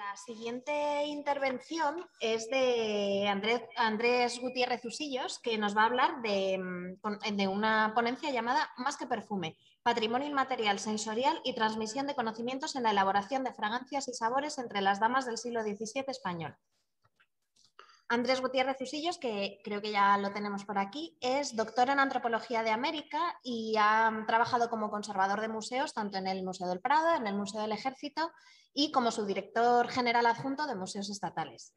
La siguiente intervención es de Andrés, Gutiérrez Usillos, que nos va a hablar de, mm, de, una ponencia llamada Más que perfume, patrimonio inmaterial sensorial y transmisión de conocimientos en la elaboración de fragancias y sabores entre las damas del siglo XVII español. Andrés Gutiérrez Usillos, que creo que ya lo tenemos por aquí, es doctor en Antropología de América y ha trabajado como conservador de museos tanto en el Museo del Prado, en el Museo del Ejército y como subdirector general adjunto de museos estatales.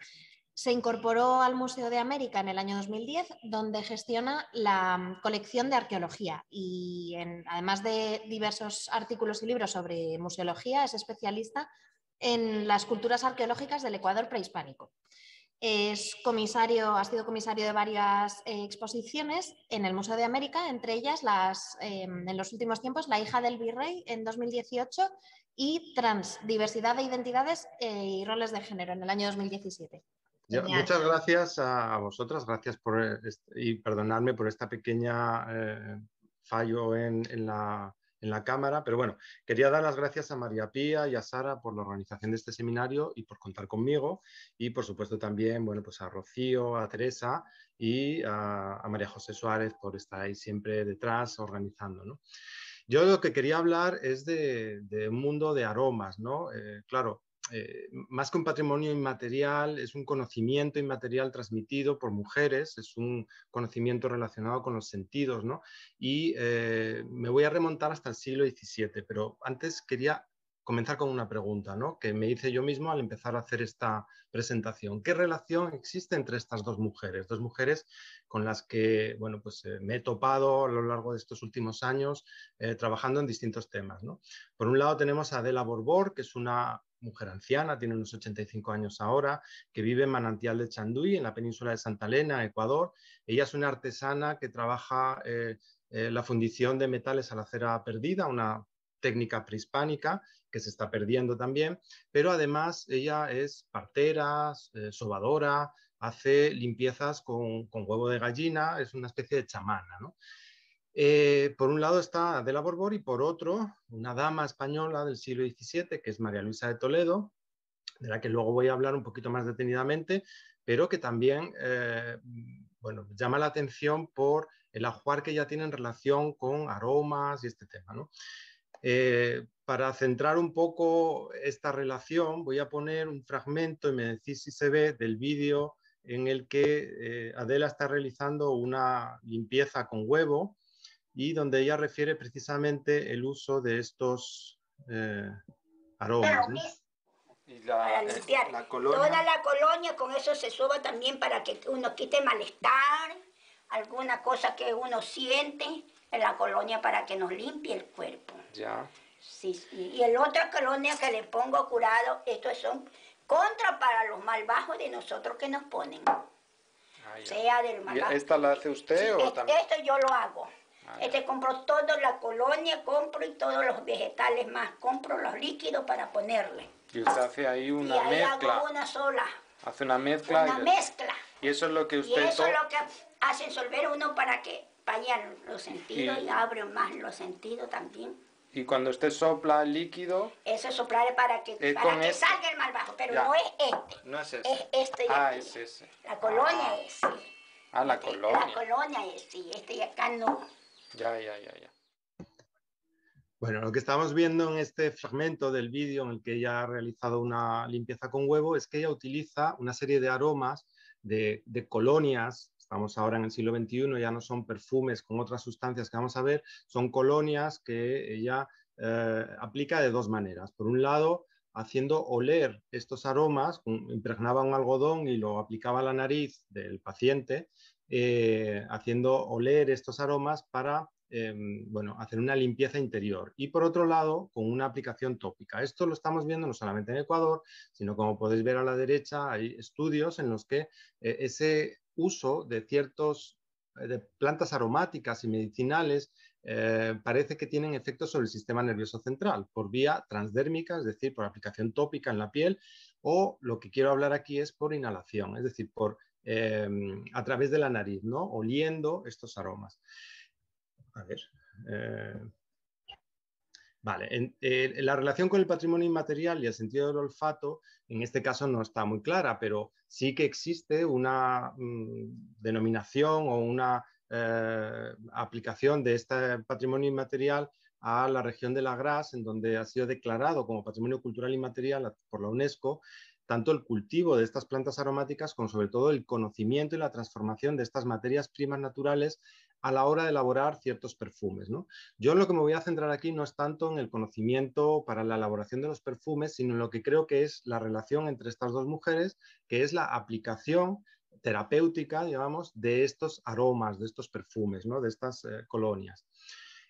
Se incorporó al Museo de América en el año 2010, donde gestiona la colección de arqueología y además de diversos artículos y libros sobre museología, es especialista en las culturas arqueológicas del Ecuador prehispánico. Es comisario, ha sido comisario de varias eh, exposiciones en el Museo de América, entre ellas las, em, en los últimos tiempos La hija del virrey en 2018 y Trans, diversidad de identidades eh, y roles de género en el año 2017. muchas gracias a, vosotras, gracias por eh, y perdonadme por esta pequeña fallo en la en la cámara, pero bueno, quería dar las gracias a María Pía y a Sara por la organización de este seminario y por contar conmigo y por supuesto también, bueno, pues a Rocío, a Teresa y a, María José Suárez por estar ahí siempre detrás organizando, ¿no? Yo lo que quería hablar es de, un mundo de aromas, ¿no? Eh, claro, eh, más que un patrimonio inmaterial, es un conocimiento inmaterial transmitido por mujeres, es un conocimiento relacionado con los sentidos, ¿no? Y eh, me voy a remontar hasta el siglo XVII, pero antes quería comenzar con una pregunta ¿no? que me hice yo mismo al empezar a hacer esta presentación. ¿Qué relación existe entre estas dos mujeres? Dos mujeres con las que bueno, pues, eh, me he topado a lo largo de estos últimos años eh, trabajando en distintos temas. Por un lado tenemos a Adela Borbor, que es una mujer anciana, tiene unos 85 años ahora, que vive en Manantial de Chanduy, en la península de Santa Elena, Ecuador. Ella es una artesana que trabaja... Eh, la fundición de metales a la cera perdida, una técnica prehispánica, que se está perdiendo también, pero además ella es partera, eh, sobadora, hace limpiezas con, huevo de gallina, es una especie de chamana. Eh, por un lado está Adela Borbor y por otro, una dama española del siglo XVII, que es María Luisa de Toledo, de la que luego voy a hablar un poquito más detenidamente, pero que también eh, bueno, llama la atención por el ajuar que ella tiene en relación con aromas y este tema. ¿no? Eh, para centrar un poco esta relación, voy a poner un fragmento, y me decís si se ve, del vídeo en el que eh, Adela está realizando una limpieza con huevo y donde ella refiere precisamente el uso de estos eh, aromas. para limpiar la colonia. toda la colonia, con eso se suba también para que uno quite malestar, alguna cosa que uno siente en la colonia para que nos limpie el cuerpo. Ya. Sí, Y en otra colonia que le pongo curado, estos son contra para los mal bajos de nosotros que nos ponen. Ah, sea del mal ¿Esta la hace usted o también? Esto yo lo hago. Ah, este compro toda la colonia, compro y todos los vegetales más, compro los líquidos para ponerle. Y usted hace ahí una y ahí mezcla. Hago una sola. Hace una mezcla. Una mezcla. Y eso es lo que usted. Y eso es lo que hace solver uno para que vayan los sentidos y, abre abren más los sentidos también. Y cuando usted sopla líquido... Eso es soplar para que, eh, para que e- salga el mal bajo, pero no es este. No es ese. Es este Ah, es ese. La colonia ah. es Ah, la este, colonia. La colonia es sí, este y acá no. Ya, ya, ya, ya. Bueno, lo que estamos viendo en este fragmento del vídeo en el que ella ha realizado una limpieza con huevo es que ella utiliza una serie de aromas de, de colonias Vamos ahora en el siglo XXI, ya no son perfumes con otras sustancias que vamos a ver, son colonias que ella eh, aplica de dos maneras. Por un lado, haciendo oler estos aromas, impregnaba un algodón y lo aplicaba a la nariz del paciente, eh, haciendo oler estos aromas para em, bueno, hacer una limpieza interior. Y por otro lado, con una aplicación tópica. Esto lo estamos viendo no solamente en Ecuador, sino como podéis ver a la derecha, hay estudios en los que eh, ese uso de ciertos eh, de plantas aromáticas y medicinales eh, parece que tienen efectos sobre el sistema nervioso central por vía transdérmica, es decir, por aplicación tópica en la piel, o lo que quiero hablar aquí es por inhalación, es decir, por, eh, a través de la nariz, ¿no? oliendo estos aromas. A ver, Vale, eh, la relación con el patrimonio inmaterial y el sentido del olfato en este caso no está muy clara, pero sí que existe una mm, denominación o una eh, aplicación de este patrimonio inmaterial a la región de la Gras, en donde ha sido declarado como patrimonio cultural inmaterial por la UNESCO, tanto el cultivo de estas plantas aromáticas como sobre todo el conocimiento y la transformación de estas materias primas naturales a la hora de elaborar ciertos perfumes. ¿no? Yo lo que me voy a centrar aquí no es tanto en el conocimiento para la elaboración de los perfumes, sino en lo que creo que es la relación entre estas dos mujeres, que es la aplicación terapéutica, digamos, de estos aromas, de estos perfumes, de estas eh, colonias.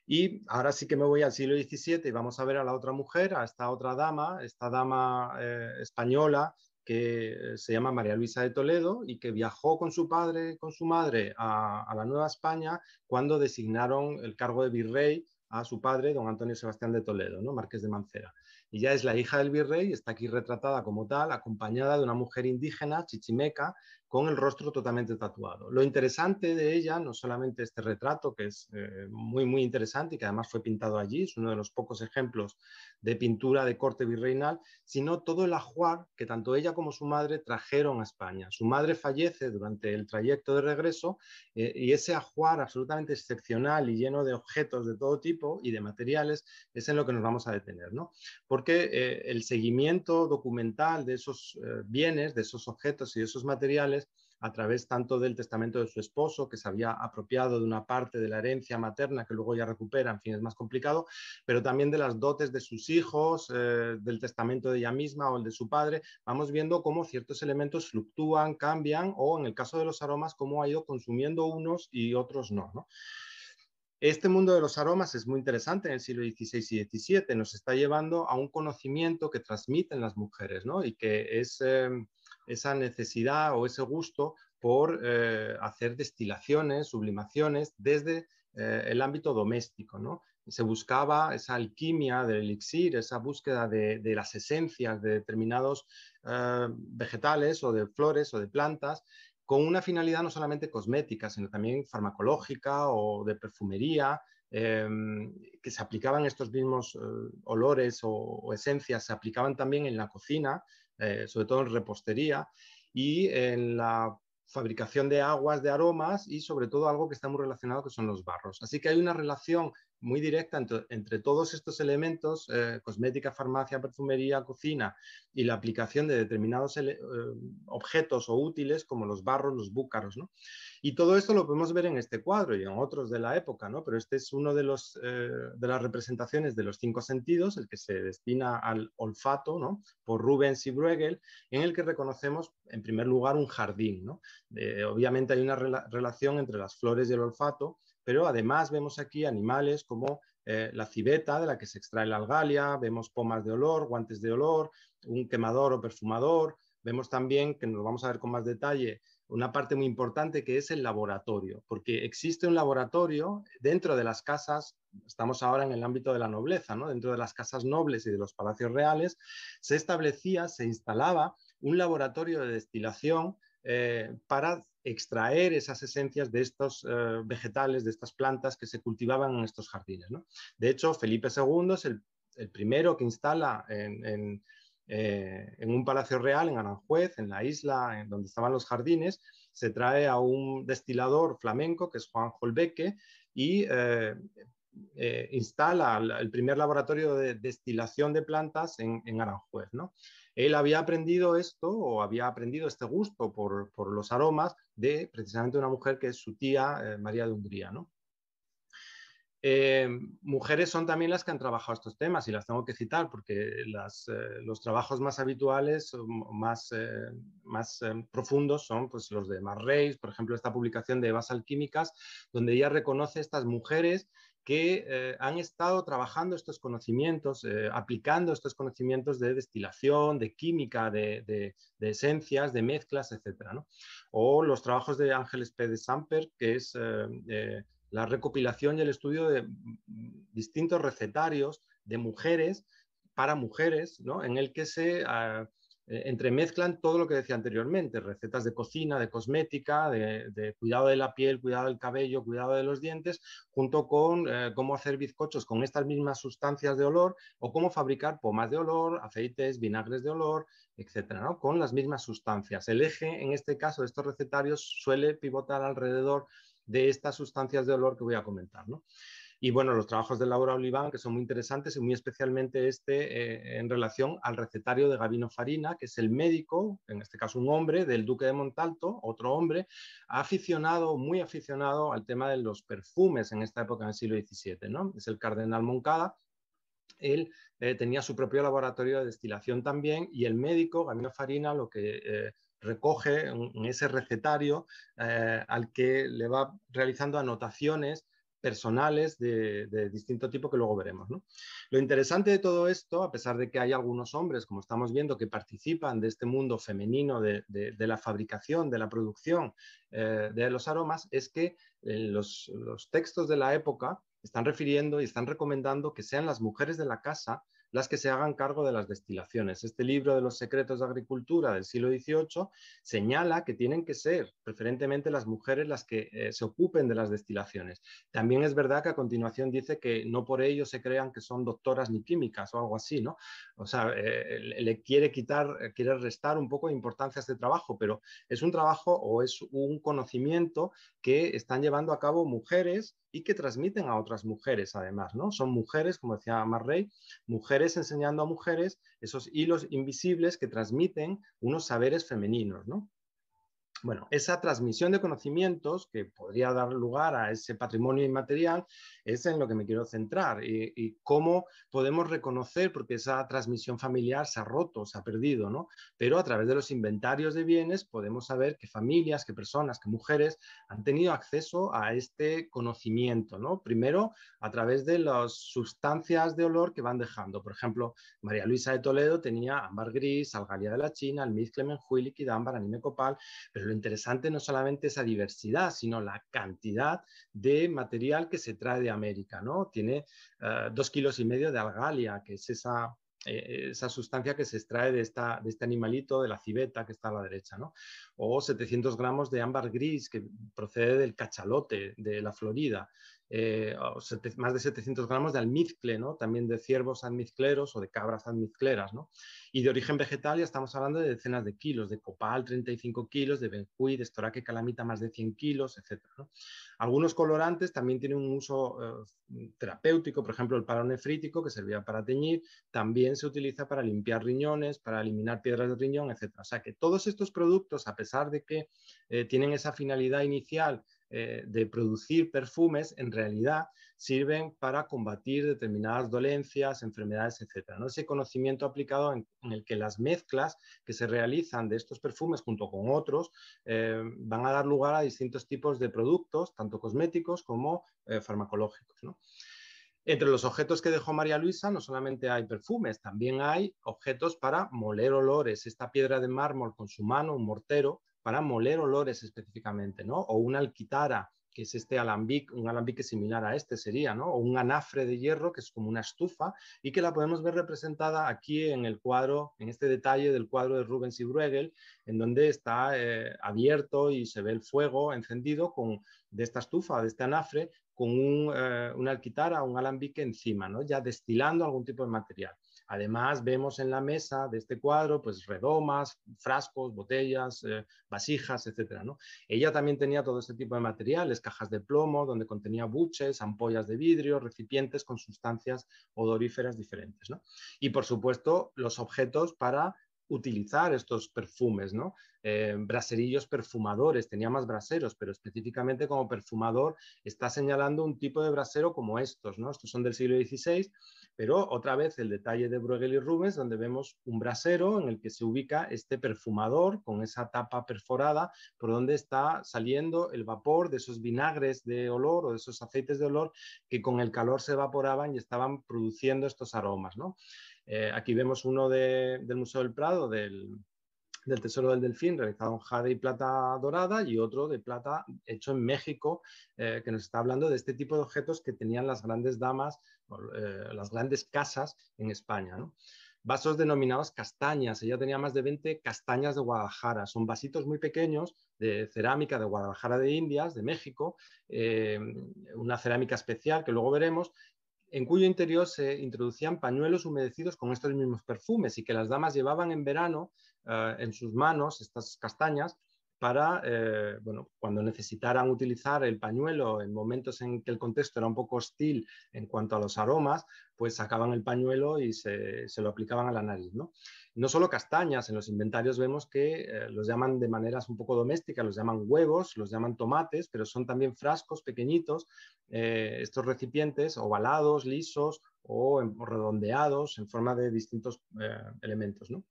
Y ahora sí que me voy al siglo XVII y vamos a ver a la otra mujer, a esta otra dama, esta dama eh, española que eh, se llama María Luisa de Toledo y que viajó con su padre, con su madre a, la Nueva España cuando designaron el cargo de virrey a su padre, don Antonio Sebastián de Toledo, ¿no? marqués de Mancera. Ella es la hija del virrey, está aquí retratada como tal, acompañada de una mujer indígena, chichimeca, con el rostro totalmente tatuado. Lo interesante de ella, no solamente este retrato, que es eh, muy, muy interesante y que además fue pintado allí, es uno de los pocos ejemplos de pintura de corte virreinal, sino todo el ajuar que tanto ella como su madre trajeron a España. Su madre fallece durante el trayecto de regreso eh, y ese ajuar absolutamente excepcional y lleno de objetos de todo tipo y de materiales es en lo que nos vamos a detener, ¿no? Porque eh, el seguimiento documental de esos bienes, de esos objetos y de esos materiales, a través tanto del testamento de su esposo, que se había apropiado de una parte de la herencia materna que luego ya recupera, en fin, es más complicado, pero también de las dotes de sus hijos, eh, del testamento de ella misma o el de su padre. Vamos viendo cómo ciertos elementos fluctúan, cambian o en el caso de los aromas, cómo ha ido consumiendo unos y otros no. Este mundo de los aromas es muy interesante en el siglo XVI y XVII, nos está llevando a un conocimiento que transmiten las mujeres ¿no? y que es... Em, esa necesidad o ese gusto por eh, hacer destilaciones, sublimaciones desde eh, el ámbito doméstico. ¿no? Se buscaba esa alquimia del elixir, esa búsqueda de, las esencias de determinados eh, vegetales o de flores o de plantas con una finalidad no solamente cosmética, sino también farmacológica o de perfumería, que se aplicaban estos mismos olores o, esencias, se aplicaban también en la cocina eh, sobre todo en repostería y en la fabricación de aguas, de aromas y sobre todo algo que está muy relacionado que son los barros. Así que hay una relación muy directa entre, todos estos elementos, eh, cosmética, farmacia, perfumería, cocina, y la aplicación de determinados eh, objetos o útiles como los barros, los búcaros. Y todo esto lo podemos ver en este cuadro y en otros de la época, ¿no? pero este es uno eh, de, las representaciones de los cinco sentidos, el que se destina al olfato ¿no? por Rubens y Bruegel, en el que reconocemos en primer lugar un jardín. obviamente hay una relación entre las flores y el olfato, pero además vemos aquí animales como eh, la civeta de la que se extrae la algalia, vemos pomas de olor, guantes de olor, un quemador o perfumador, vemos también, que nos vamos a ver con más detalle, una parte muy importante que es el laboratorio, porque existe un laboratorio dentro de las casas, estamos ahora en el ámbito de la nobleza, ¿no? dentro de las casas nobles y de los palacios reales, se establecía, se instalaba un laboratorio de destilación eh, para extraer esas esencias de estos eh, vegetales, de estas plantas que se cultivaban en estos jardines. De hecho, Felipe II es el, primero que instala eh, en, un palacio real, en Aranjuez, en la isla en donde estaban los jardines, se trae a un destilador flamenco que es Juan Holbeque y instala el primer laboratorio de destilación de plantas en, Aranjuez. Él había aprendido esto o había aprendido este gusto por, los aromas de precisamente una mujer que es su tía, eh, María de Hungría. Eh, mujeres son también las que han trabajado estos temas y las tengo que citar porque eh, los trabajos más habituales, más, más profundos son pues, los de Mar por ejemplo, esta publicación de Evas Alquímicas, donde ella reconoce estas mujeres que eh, han estado trabajando estos conocimientos, eh, aplicando estos conocimientos de destilación, de química, de, esencias, de mezclas, etc. O los trabajos de Ángeles P. de Samper, que es eh, la recopilación y el estudio de distintos recetarios de mujeres para mujeres, en el que se... Ah, eh, entremezclan todo lo que decía anteriormente, recetas de cocina, de cosmética, de, cuidado de la piel, cuidado del cabello, cuidado de los dientes, junto con eh, cómo hacer bizcochos con estas mismas sustancias de olor o cómo fabricar pomas de olor, aceites, vinagres de olor, etcétera, con las mismas sustancias. El eje, en este caso, de estos recetarios suele pivotar alrededor de estas sustancias de olor que voy a comentar. Y bueno, los trabajos de Laura Oliván, que son muy interesantes y muy especialmente este eh, en relación al recetario de Gabino Farina, que es el médico, en este caso un hombre del Duque de Montalto, otro hombre, aficionado, muy aficionado al tema de los perfumes en esta época, en el siglo XVII, ¿no? Es el cardenal Moncada, él eh, tenía su propio laboratorio de destilación también y el médico, Gabino Farina, lo que eh, recoge en, ese recetario al que le va realizando anotaciones personales de, distinto tipo que luego veremos. Lo interesante de todo esto, a pesar de que hay algunos hombres, como estamos viendo, que participan de este mundo femenino de, la fabricación, de la producción eh, de los aromas, es que eh, los, textos de la época están refiriendo y están recomendando que sean las mujeres de la casa las que se hagan cargo de las destilaciones. Este libro de los secretos de agricultura del siglo XVIII señala que tienen que ser preferentemente las mujeres las que eh, se ocupen de las destilaciones. También es verdad que a continuación dice que no por ello se crean que son doctoras ni químicas o algo así, ¿no? O sea, eh, le quiere quitar, eh, quiere restar un poco de importancia a este trabajo, pero es un trabajo o es un conocimiento que están llevando a cabo mujeres y que transmiten a otras mujeres, además, ¿no? Son mujeres, como decía Marrey, mujeres enseñando a mujeres, esos hilos invisibles que transmiten unos saberes femeninos, ¿no? Bueno, esa transmisión de conocimientos que podría dar lugar a ese patrimonio inmaterial es en lo que me quiero centrar y, cómo podemos reconocer, porque esa transmisión familiar se ha roto, se ha perdido, ¿no? Pero a través de los inventarios de bienes podemos saber qué familias, qué personas, qué mujeres han tenido acceso a este conocimiento, ¿no? Primero, a través de las sustancias de olor que van dejando. Por ejemplo, María Luisa de Toledo tenía ámbar gris, Algalía de la China, almizcle, y liquidámbar, anime copal, pero interesante no solamente esa diversidad, sino la cantidad de material que se trae de América, ¿no? Tiene ah, dos kilos y medio de algalia, que es esa eh, esa sustancia que se extrae de, esta, de este animalito, de la civeta que está a la derecha, ¿no? O 700 gramos de ámbar gris que procede del cachalote de la Florida. Eh, más de 700 gramos de almizcle, también de ciervos almizcleros o de cabras almizcleras. Y de origen vegetal ya estamos hablando de decenas de kilos, de copal 35 kilos, de benjuí, de estoraque calamita más de 100 kilos, etc. Algunos colorantes también tienen un uso eh, terapéutico, por ejemplo el paronefrítico que servía para teñir, también se utiliza para limpiar riñones, para eliminar piedras de riñón, etc. O sea que todos estos productos, a pesar de que eh, tienen esa finalidad inicial eh, de producir perfumes en realidad sirven para combatir determinadas dolencias, enfermedades, etc. ¿no? Ese conocimiento aplicado en, el que las mezclas que se realizan de estos perfumes junto con otros eh, van a dar lugar a distintos tipos de productos, tanto cosméticos como eh, farmacológicos. Entre los objetos que dejó María Luisa no solamente hay perfumes, también hay objetos para moler olores. Esta piedra de mármol con su mano, un mortero, para moler olores específicamente, ¿no? O una alquitara, que es este alambique, un alambique similar a este sería, O un anafre de hierro, que es como una estufa, y que la podemos ver representada aquí en el cuadro, en este detalle del cuadro de Rubens y Bruegel, en donde está eh, abierto y se ve el fuego encendido con, de esta estufa, de este anafre, con eh, una alquitara, un alambique encima, ¿no? Ya destilando algún tipo de material. Además, vemos en la mesa de este cuadro, pues redomas, frascos, botellas, eh, vasijas, etcétera, Ella también tenía todo este tipo de materiales, cajas de plomo, donde contenía buches, ampollas de vidrio, recipientes con sustancias odoríferas diferentes, Y, por supuesto, los objetos para utilizar estos perfumes, ¿no? Eh, braserillos perfumadores, tenía más braseros, pero específicamente como perfumador está señalando un tipo de brasero como estos, ¿no? Estos son del siglo XVI, pero otra vez el detalle de Bruegel y Rubens, donde vemos un brasero en el que se ubica este perfumador con esa tapa perforada por donde está saliendo el vapor de esos vinagres de olor o de esos aceites de olor que con el calor se evaporaban y estaban produciendo estos aromas, ¿no? Eh, aquí vemos uno del Museo del Prado, del, Tesoro del Delfín, realizado en jade y plata dorada, y otro de plata hecho en México, eh, que nos está hablando de este tipo de objetos que tenían las grandes damas, eh, las grandes casas en España. Vasos denominados castañas, ella tenía más de 20 castañas de Guadalajara, son vasitos muy pequeños de cerámica de Guadalajara de Indias, de México, una cerámica especial que luego veremos, en cuyo interior se introducían pañuelos humedecidos con estos mismos perfumes y que las damas llevaban en verano eh, en sus manos estas castañas para, eh, bueno, cuando necesitaran utilizar el pañuelo en momentos en que el contexto era un poco hostil en cuanto a los aromas, pues sacaban el pañuelo y se, lo aplicaban a la nariz, ¿no? No solo castañas, en los inventarios vemos que eh, los llaman de maneras un poco domésticas, los llaman huevos, los llaman tomates, pero son también frascos pequeñitos, eh, estos recipientes ovalados, lisos em, o, redondeados en forma de distintos elementos, ¿no?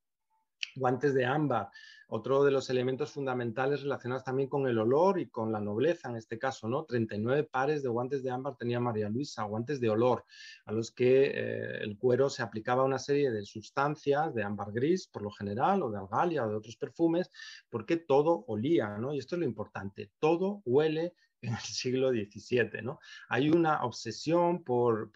guantes de ámbar, otro de los elementos fundamentales relacionados también con el olor y con la nobleza en este caso, ¿no? 39 pares de guantes de ámbar tenía María Luisa, guantes de olor, a los que eh, el cuero se aplicaba una serie de sustancias de ámbar gris, por lo general, o de algalia o de otros perfumes, porque todo olía, ¿no? Y esto es lo importante, todo huele en el siglo XVII. Hay una obsesión por,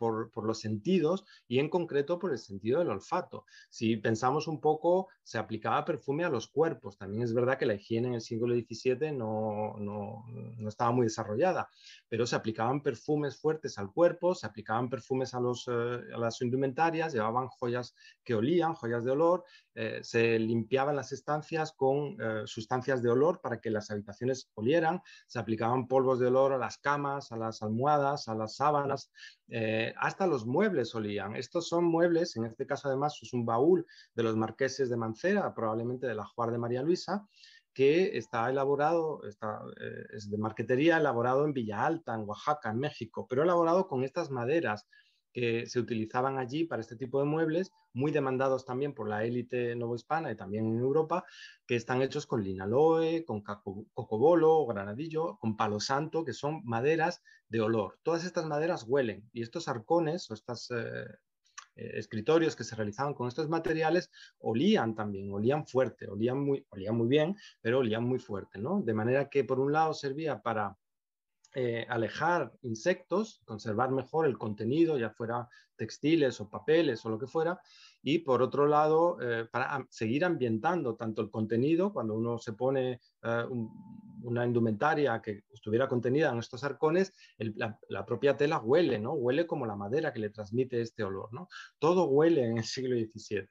los sentidos y en concreto por el sentido del olfato. Si pensamos un poco, se aplicaba perfume a los cuerpos. También es verdad que la higiene en el siglo XVII no, estaba muy desarrollada, pero se aplicaban perfumes fuertes al cuerpo, se aplicaban perfumes a, eh, a las indumentarias, llevaban joyas que olían, joyas de olor, eh, se limpiaban las estancias con eh, sustancias de olor para que las habitaciones olieran, se aplicaban polvos de olor a las camas, a las almohadas, a las sábanas, eh, hasta los muebles olían. Estos son muebles, en este caso además es un baúl de los marqueses de Mancera, probablemente de la Juar de María Luisa, que está elaborado, es de marquetería, elaborado en Villa Alta, en Oaxaca, en México, pero elaborado con estas maderas que se utilizaban allí para este tipo de muebles, muy demandados también por la élite novohispana y también en Europa, que están hechos con linaloe, con cocobolo granadillo, con palo santo, que son maderas de olor. Todas estas maderas huelen y estos arcones o estas... Eh, eh, escritorios que se realizaban con estos materiales olían también, olían fuerte, olían muy, olían muy bien, pero olían muy fuerte, ¿no? De manera que por un lado servía para eh, alejar insectos, conservar mejor el contenido, ya fuera textiles o papeles o lo que fuera, y por otro lado, eh, para seguir ambientando tanto el contenido, cuando uno se pone eh, una indumentaria que estuviera contenida en estos arcones, la, propia tela huele, ¿no? Huele como la madera que le transmite este olor, ¿no? Todo huele en el siglo XVII,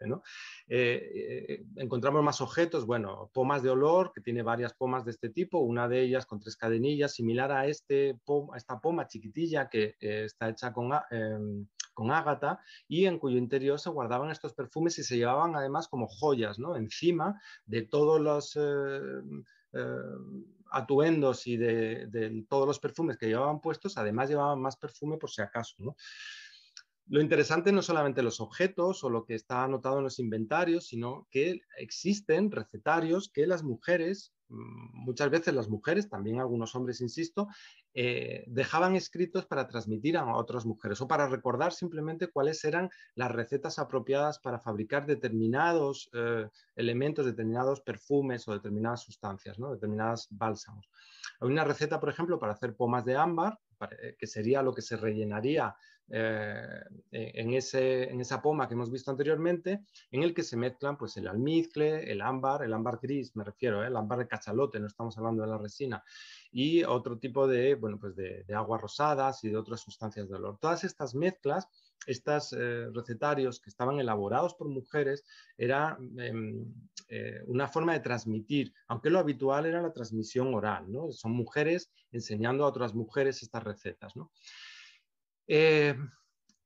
eh, encontramos más objetos, bueno, pomas de olor, que tiene varias pomas de este tipo, una de ellas con tres cadenillas, similar a, este, a esta poma chiquitilla que está hecha con... Ah, em, con Ágata y en cuyo interior se guardaban estos perfumes y se llevaban además como joyas, ¿no? Encima de todos los... Eh, eh, atuendos y de, de, todos los perfumes que llevaban puestos, además llevaban más perfume por si acaso. ¿no? Lo interesante no solamente los objetos o lo que está anotado en los inventarios, sino que existen recetarios que las mujeres, mm, muchas veces las mujeres, también algunos hombres, insisto, eh, dejaban escritos para transmitir a otras mujeres o para recordar simplemente cuáles eran las recetas apropiadas para fabricar determinados eh, elementos, determinados perfumes o determinadas sustancias, ¿no? determinados bálsamos. Hay una receta, por ejemplo, para hacer pomas de ámbar, eh, que sería lo que se rellenaría eh, en, esa poma que hemos visto anteriormente, en el que se mezclan pues, el almizcle, el ámbar, el ámbar gris, me refiero, ¿eh? el ámbar de cachalote, no estamos hablando de la resina, y otro tipo de, bueno, pues de, de aguas rosadas y de otras sustancias de olor. Todas estas mezclas estos eh, recetarios que estaban elaborados por mujeres era em, una forma de transmitir, aunque lo habitual era la transmisión oral, ¿no? Son mujeres enseñando a otras mujeres estas recetas, ¿no? Eh,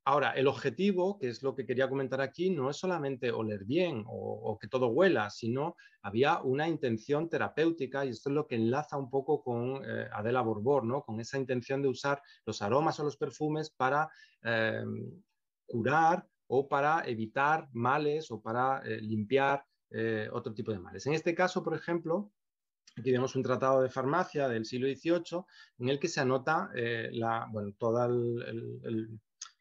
ahora, el objetivo, que es lo que quería comentar aquí, no es solamente oler bien o, que todo huela, sino había una intención terapéutica y esto es lo que enlaza un poco con eh, Adela Borbor, ¿no? con esa intención de usar los aromas o los perfumes para eh, curar o para evitar males o para limpiar otro tipo de males. En este caso, por ejemplo, Aquí vemos un tratado de farmacia del siglo XVIII en el que se anota eh, todos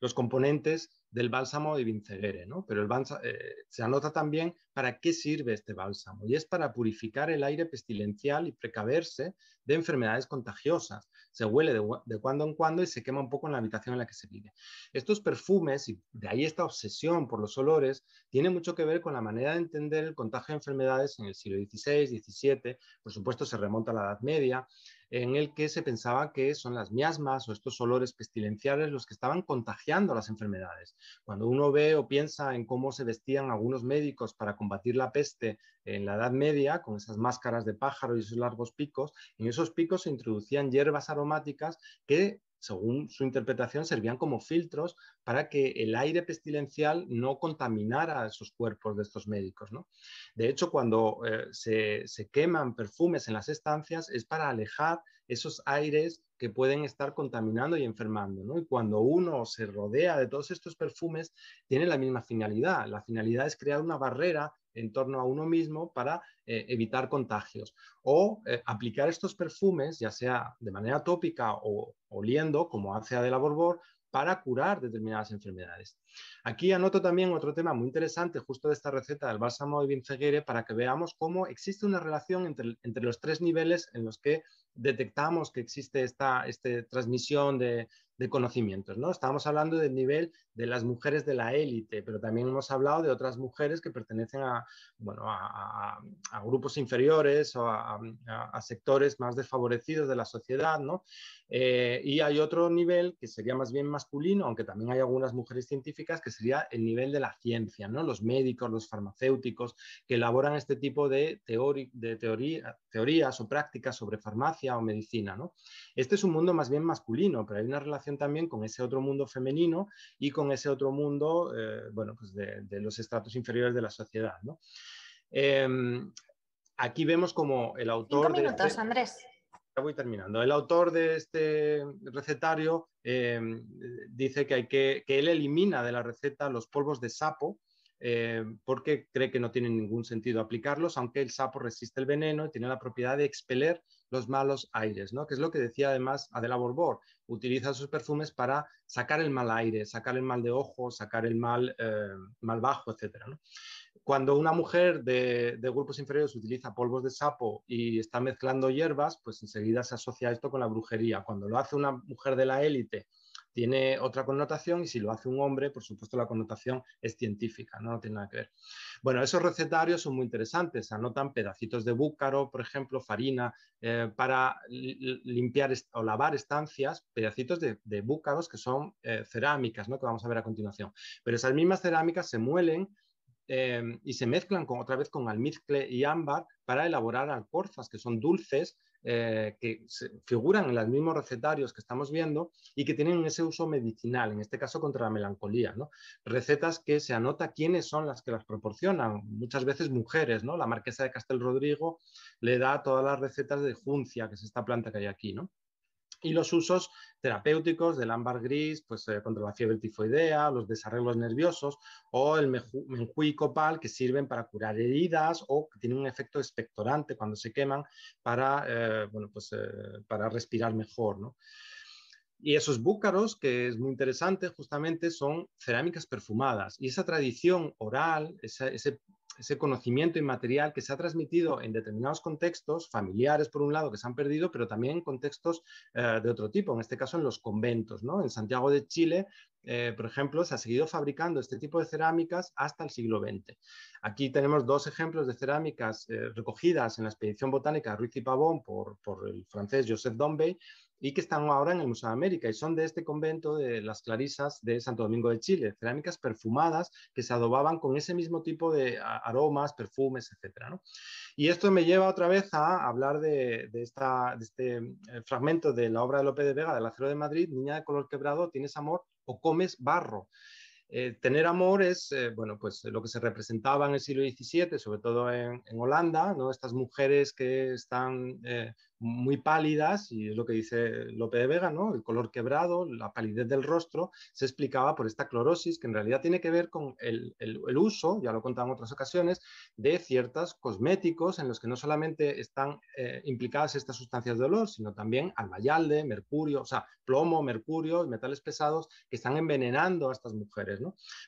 los componentes del bálsamo de Vinceguere, ¿no? pero el eh, se anota también para qué sirve este bálsamo y es para purificar el aire pestilencial y precaverse de enfermedades contagiosas se huele de, cuando en cuando y se quema un poco en la habitación en la que se vive. Estos perfumes, y de ahí esta obsesión por los olores, tiene mucho que ver con la manera de entender el contagio de enfermedades en el siglo XVI, XVII, por supuesto se remonta a la Edad Media, en el que se pensaba que son las miasmas o estos olores pestilenciales los que estaban contagiando las enfermedades. Cuando uno ve o piensa en cómo se vestían algunos médicos para combatir la peste en la Edad Media, con esas máscaras de pájaro y sus largos picos, en esos picos se introducían hierbas aromáticas que según su interpretación, servían como filtros para que el aire pestilencial no contaminara esos cuerpos de estos médicos. ¿no? De hecho, cuando eh, se, se queman perfumes en las estancias es para alejar esos aires que pueden estar contaminando y enfermando. ¿no? Y cuando uno se rodea de todos estos perfumes, tiene la misma finalidad. La finalidad es crear una barrera en torno a uno mismo para eh, evitar contagios. O eh, aplicar estos perfumes, ya sea de manera tópica o oliendo, como hace Adela Borbor, para curar determinadas enfermedades. Aquí anoto también otro tema muy interesante, justo de esta receta del bálsamo de Vinceguere, para que veamos cómo existe una relación entre, los tres niveles en los que detectamos que existe esta transmisión de, de conocimientos, ¿no? Estábamos hablando del nivel de las mujeres de la élite, pero también hemos hablado de otras mujeres que pertenecen a, bueno, a, grupos inferiores o a, sectores más desfavorecidos de la sociedad, eh, y hay otro nivel que sería más bien masculino, aunque también hay algunas mujeres científicas, que sería el nivel de la ciencia, ¿no? Los médicos, los farmacéuticos, que elaboran este tipo de, de teoría, teorías o prácticas sobre farmacia o medicina, ¿no? Este es un mundo más bien masculino, pero hay una relación también con ese otro mundo femenino y con ese otro mundo, eh, pues de, los estratos inferiores de la sociedad, em, aquí vemos como el autor... de este... voy terminando. El autor de este recetario em, dice que, que, él elimina de la receta los polvos de sapo, em, porque cree que no tiene ningún sentido aplicarlos, aunque el sapo resiste el veneno y tiene la propiedad de expeler los malos aires, ¿no? Que es lo que decía además Adela Borbor, utiliza sus perfumes para sacar el mal aire, sacar el mal de ojo, sacar el mal, eh, mal bajo, etc. Cuando una mujer de, de, grupos inferiores utiliza polvos de sapo y está mezclando hierbas, pues enseguida se asocia esto con la brujería. Cuando lo hace una mujer de la élite tiene otra connotación y si lo hace un hombre, por supuesto la connotación es científica, no, tiene nada que ver. Bueno, esos recetarios son muy interesantes, anotan pedacitos de búcaro, por ejemplo, farina eh, para limpiar o lavar estancias, pedacitos de, búcaros que son eh, cerámicas, ¿no? que vamos a ver a continuación. Pero esas mismas cerámicas se muelen eh, y se mezclan con, otra vez con almizcle y ámbar para elaborar alcorzas, que son dulces eh, que que figuran en los mismos recetarios que estamos viendo y que tienen ese uso medicinal, en este caso contra la melancolía. ¿no? Recetas que se anota quiénes son las que las proporcionan, muchas veces mujeres. ¿no? La marquesa de Castel Rodrigo le da todas las recetas de juncia, que es esta planta que hay aquí. ¿no? y los usos terapéuticos del ámbar gris pues, eh, contra la fiebre tifoidea, los desarreglos nerviosos o el menjuí copal que sirven para curar heridas o que tienen un efecto expectorante cuando se queman para, eh, bueno, pues, eh, para respirar mejor. Y esos búcaros, que es muy interesante, justamente son cerámicas perfumadas. Y esa tradición oral, ese ese conocimiento inmaterial que se ha transmitido en determinados contextos, familiares por un lado, que se han perdido, pero también en contextos eh, de otro tipo, en este caso en los conventos. ¿no? En Santiago de Chile, eh, por ejemplo, se ha seguido fabricando este tipo de cerámicas hasta el siglo XX. Aquí tenemos dos ejemplos de cerámicas eh, recogidas en la expedición botánica Ruiz y Pavón por, por el francés Joseph Dombey, y que están ahora en el Museo de América y son de este convento de las Clarisas de Santo Domingo de Chile, cerámicas perfumadas que se adobaban con ese mismo tipo de aromas, perfumes, etc. Y esto me lleva otra vez a hablar de, esta, este eh, fragmento de la obra de López de Vega, la acero de Madrid, Niña de color quebrado, tienes amor o comes barro. Eh, tener amor es eh, bueno, pues, lo que se representaba en el siglo XVII, sobre todo en, Holanda, ¿no? estas mujeres que están muy pálidas, y es lo que dice Lope de Vega, el color quebrado, la palidez del rostro, se explicaba por esta clorosis, que en realidad tiene que ver con el, uso, ya lo he contado en otras ocasiones, de ciertos cosméticos en los que no solamente están eh, implicadas estas sustancias de olor, sino también albayalde, mercurio, o sea, plomo, mercurio metales pesados que están envenenando a estas mujeres.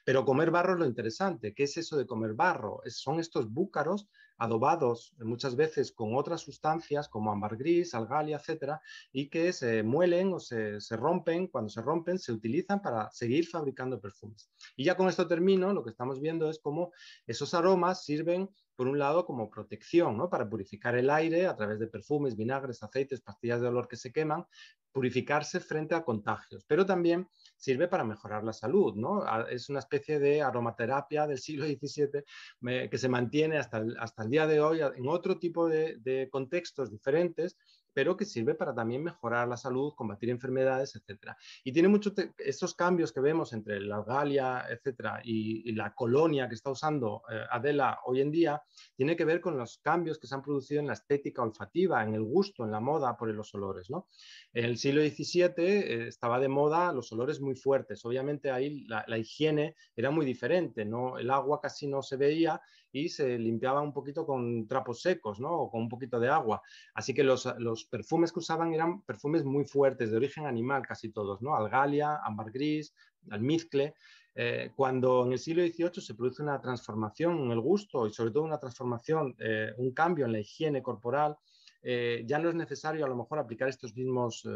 Pero comer barro es lo interesante. ¿Qué es eso de comer barro? son estos búcaros adobados eh, muchas veces con otras sustancias como ámbar gris, algalia, etcétera, y que se muelen o se, rompen. Cuando se rompen, se utilizan para seguir fabricando perfumes. Y ya con esto termino. Lo que estamos viendo es cómo esos aromas sirven por un lado como protección, para purificar el aire a través de perfumes, vinagres, aceites, pastillas de olor que se queman, purificarse frente a contagios, pero también sirve para mejorar la salud, ¿no? Ah, es una especie de aromaterapia del siglo XVII que se mantiene hasta el, hasta el día de hoy en otro tipo de, de contextos diferentes, pero que sirve para también mejorar la salud, combatir enfermedades, etcétera, Y tiene muchos, estos cambios que vemos entre la Galia, etcétera, y, la colonia que está usando eh, Adela hoy en día, tiene que ver con los cambios que se han producido en la estética olfativa, en el gusto, en la moda por los olores. ¿no? En el siglo XVII eh, estaba de moda los olores muy fuertes. Obviamente ahí la, higiene era muy diferente, ¿no? el agua casi no se veía y se limpiaba un poquito con trapos secos ¿no? o con un poquito de agua. Así que los perfumes que usaban eran perfumes muy fuertes, de origen animal casi todos, ¿no? Algalia, ámbar gris, almizcle. Eh, cuando en el siglo XVIII se produce una transformación en el gusto y sobre todo una transformación, eh, un cambio en la higiene corporal, eh, ya no es necesario a lo mejor aplicar estos mismos eh,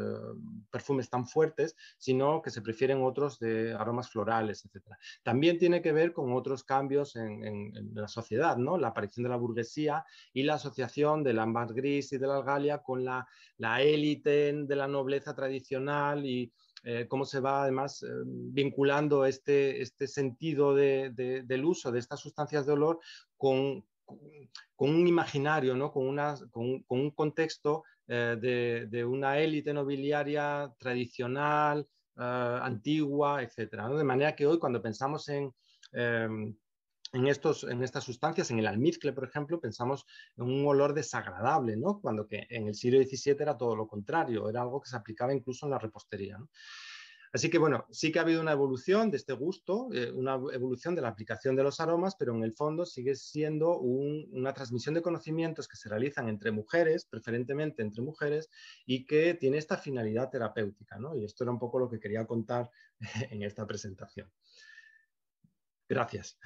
perfumes tan fuertes, sino que se prefieren otros de aromas florales, etc. También tiene que ver con otros cambios en, la sociedad, ¿no? la aparición de la burguesía y la asociación del ámbar gris y de la algalia con la, élite de la nobleza tradicional y, eh, cómo se va además vinculando este, este sentido del uso de estas sustancias de olor con, con un imaginario, con, un contexto eh, de, una élite nobiliaria tradicional, eh, antigua, etc. De manera que hoy cuando pensamos en, em, en, estas sustancias, en el almizcle, por ejemplo, pensamos en un olor desagradable, ¿no? cuando que en el siglo XVII era todo lo contrario, era algo que se aplicaba incluso en la repostería. Así que bueno, sí que ha habido una evolución de este gusto, eh, una evolución de la aplicación de los aromas, pero en el fondo sigue siendo una transmisión de conocimientos que se realizan entre mujeres, preferentemente entre mujeres, y que tiene esta finalidad terapéutica. Y esto era un poco lo que quería contar en esta presentación. Gracias.